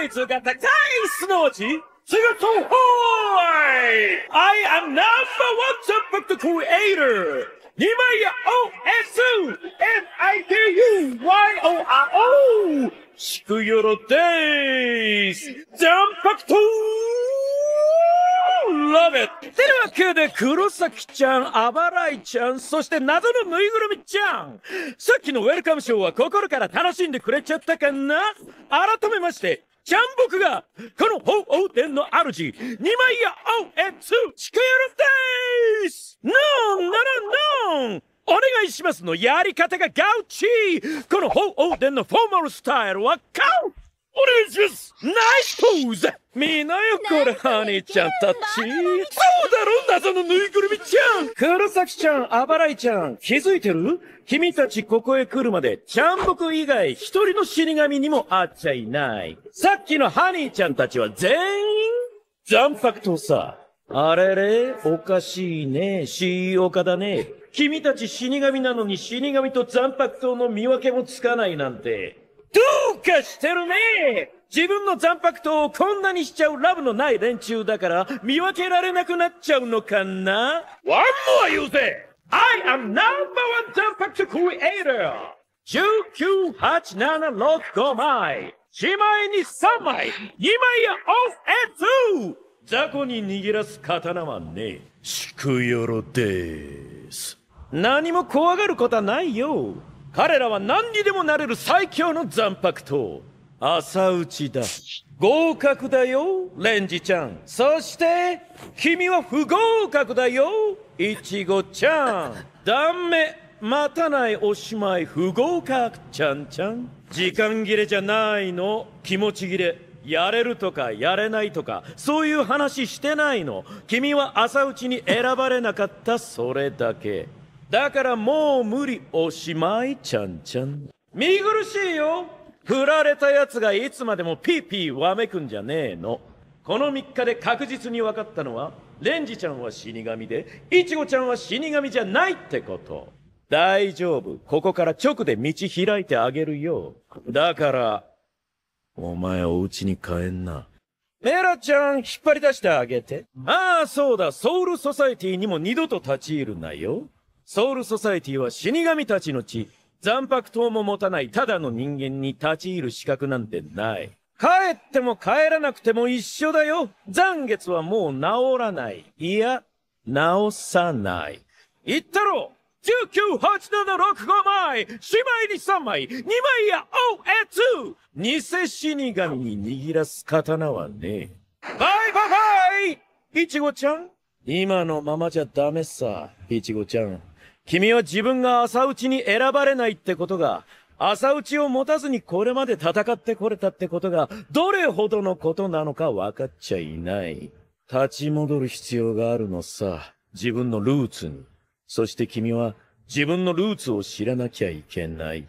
イズが高いすなわち、すガトほーイ !I am number one subject creator! 2枚や o s n i d u y o r o しクヨロデイズジャンパクトラベットてなわけで、黒崎ちゃん、あばらいちゃん、そして謎のぬいぐるみちゃんさっきのウェルカムショーは心から楽しんでくれちゃったかな改めまして、ジャンボクが、この鳳凰殿の主、二枚や青へつ、シクよルでーイスノンならノンお願いしますのやり方がガウチこの鳳凰殿のフォーマルスタイルはカウお願いしますナイスポーズみんなよこれ、ハニーちゃんたちだろそのぬいぐるみちゃん黒崎ちゃん、あばらいちゃん、気づいてる君たちここへ来るまで、ちゃんぼく以外一人の死神にも会っちゃいない。さっきのハニーちゃんたちは全員、残白刀さ。あれれおかしいね。し岡だね。君たち死神なのに死神と残白刀の見分けもつかないなんて、どうかしてるね自分の残白糖をこんなにしちゃうラブのない連中だから見分けられなくなっちゃうのかなワンモア言うぜ I am number one 残白糖 creator! 19875枚しまいに3枚 !2 枚やオフエツ雑魚に握らす刀はねえ。しくよろでーす。何も怖がることはないよ。彼らは何にでもなれる最強の残白刀。朝打ちだ合格だよレンジちゃんそして君は不合格だよイチゴちゃんダメ待たないおしまい不合格ちゃんちゃん時間切れじゃないの気持ち切れやれるとかやれないとかそういう話してないの君は朝打ちに選ばれなかったそれだけだからもう無理おしまいちゃんちゃん見苦しいよ振られた奴がいつまでもピーピーわめくんじゃねえの。この3日で確実に分かったのは、レンジちゃんは死神で、イチゴちゃんは死神じゃないってこと。大丈夫。ここから直で道開いてあげるよ。だから、お前お家に帰んな。メラちゃん引っ張り出してあげて。ああ、そうだ。ソウルソサイティにも二度と立ち入るなよ。ソウルソサイティは死神たちの地。残白刀も持たないただの人間に立ち入る資格なんてない。帰っても帰らなくても一緒だよ。残月はもう治らない。いや、治さない。言ったろ !198765 枚姉妹に3枚 !2 枚や OA2! 偽死神に握らす刀はねバイバイバイいちごちゃん今のままじゃダメさ、いちごちゃん。君は自分が朝打ちに選ばれないってことが、朝打ちを持たずにこれまで戦ってこれたってことが、どれほどのことなのか分かっちゃいない。立ち戻る必要があるのさ。自分のルーツに。そして君は自分のルーツを知らなきゃいけない。